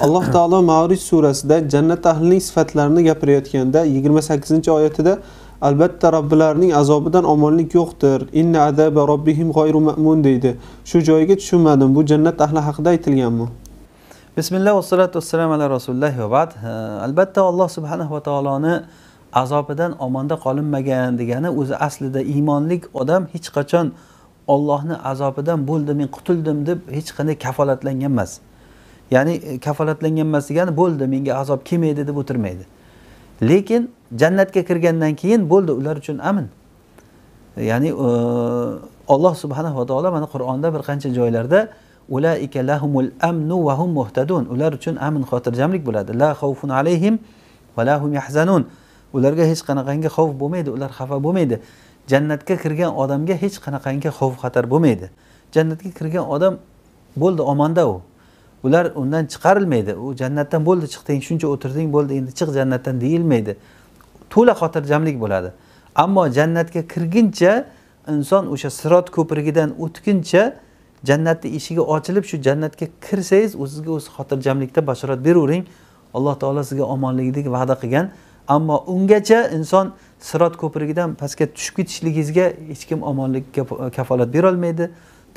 alloh taolo mavrij surasida jannat ahlining sifatlarini gapirayotganda yigirma sakkizinchi oyatida albatta robbilarining azobidan omonlik yo'qdir inna adaba robbihim g'oyru ma'mun deydi shu joyiga tushunmadim bu jannat ahli haqida aytilganmi bismillah vassalatu vassalam ala rasulillah vabad albatta alloh subhanahu va taoloni azobidan omonda qolinmagan degani o'zi aslida iymonlik odam hech qachon ollohni azobidan bo'ldim men qutuldim deb hech qanday kafolatlangan emas ya'ni e, kafolatlangan emas degani bo'ldi menga azob kelmaydi deb o'tirmaydi lekin jannatga kirgandan keyin bo'ldi ular uchun amin e, ya'ni e, alloh subhanahu va taolo mana qur'onda bir qancha joylarda ulaika lahumul amnu va hum muhtadun ular uchun amin xotirjamlik bo'ladi la xavfun alayhim va lahum yahzanun ularga hech qanaqangi xavf bo'lmaydi ular xafa bo'lmaydi jannatga kirgan odamga hech qanaqangi xavf xatar bo'lmaydi jannatga kirgan odam bo'ldi omonda u ular undan chiqarilmaydi u jannatdan bo'ldi chiqding shuncha o'tirding bo'ldi endi chiq jannatdan deyilmaydi to'la xotirjamlik bo'ladi ammo jannatga kirguncha inson o'sha sirot ko'prigidan o'tguncha jannatni eshigi ochilib shu jannatga kirsangiz o'zizga o'z xotirjamlikda bashorat beravering alloh taolo sizga omonligidek va'da qilgan ammo ungacha inson sirot ko'prigidan pastga tushib ketishligingizga hech kim omonlik kafolat berolmaydi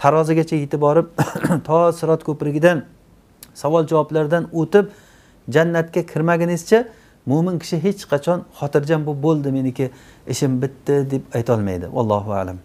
tarozigacha yetib borib to sirot ko'prigidan savol javoblardan o'tib jannatga kirmagunizcha mo'min kishi hech qachon xotirjam bo'lib bo'ldi meniki ishim bitdi deb aytolmaydi allohu alam